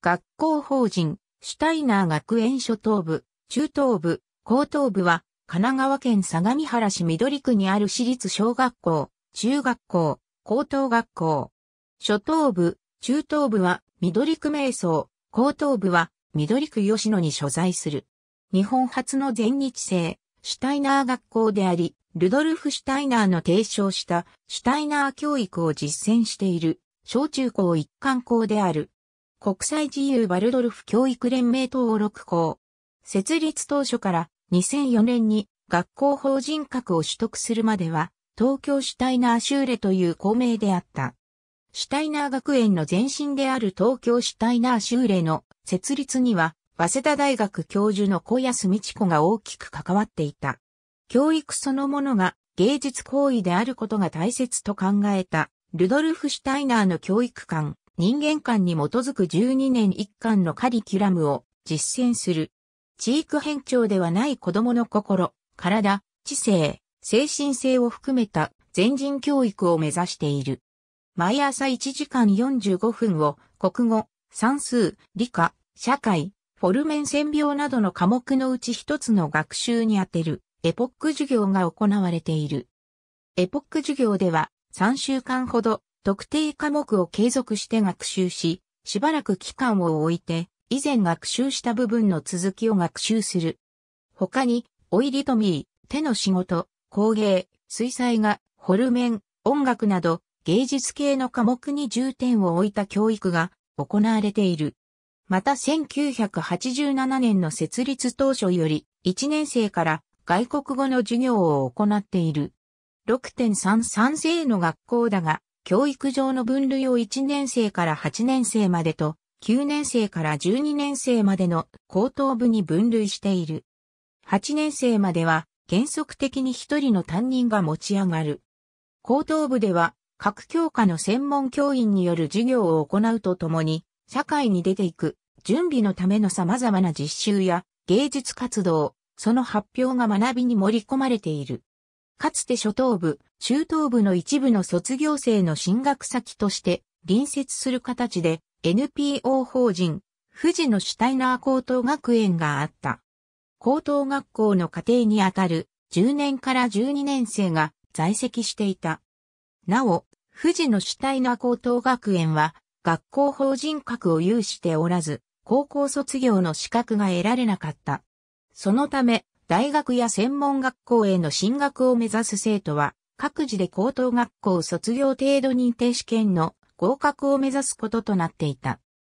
学校法人、シュタイナー学園初等部、中等部、高等部は、神奈川県相模原市緑区にある私立小学校、中学校、高等学校。初等部、中等部は緑区瞑想、高等部は緑区吉野に所在する。日本初の全日制、シュタイナー学校であり、ルドルフ・シュタイナーの提唱したシュタイナー教育を実践している、小中高一貫校である。国際自由バルドルフ教育連盟登録校。設立当初から2004年に学校法人格を取得するまでは、東京シュタイナーシューレという校名であった。シュタイナー学園の前身である東京シュタイナーシューレの設立には、早稲田大学教授の小安道子が大きく関わっていた。教育そのものが芸術行為であることが大切と考えた、ルドルフ・シュタイナーの教育観、人間観に基づく12年一貫のカリキュラムを実践する。地域変調ではない子供の心、体、知性、精神性を含めた全人教育を目指している。毎朝1時間45分を国語、算数、理科、社会、フォルメン線病などの科目のうち一つの学習に当てるエポック授業が行われている。エポック授業では3週間ほど特定科目を継続して学習し、しばらく期間を置いて、以前学習した部分の続きを学習する。他に、オイリトミー、手の仕事、工芸、水彩画、ホルメン、音楽など、芸術系の科目に重点を置いた教育が行われている。また1987年の設立当初より1年生から外国語の授業を行っている。6.33世の学校だが教育上の分類を1年生から8年生までと、9年生から12年生までの高等部に分類している。8年生までは原則的に1人の担任が持ち上がる。高等部では各教科の専門教員による授業を行うとともに、社会に出ていく準備のための様々な実習や芸術活動、その発表が学びに盛り込まれている。かつて初等部、中等部の一部の卒業生の進学先として隣接する形で NPO 法人富士のシュタイナー高等学園があった。高等学校の家庭にあたる10年から12年生が在籍していた。なお、富士の主体ー高等学園は学校法人格を有しておらず、高校卒業の資格が得られなかった。そのため、大学や専門学校への進学を目指す生徒は各自で高等学校卒業程度認定試験の合格を目指すこととなっていた。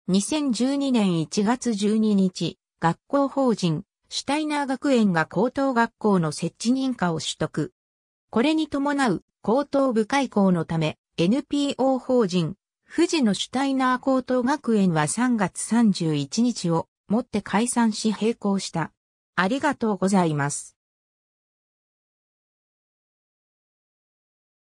2012年1月12日、学校法人、シュタイナー学園が高等学校の設置認可を取得。これに伴う高等部開校のため、NPO 法人、富士のシュタイナー高等学園は3月31日をもって解散し並行した。ありがとうございます。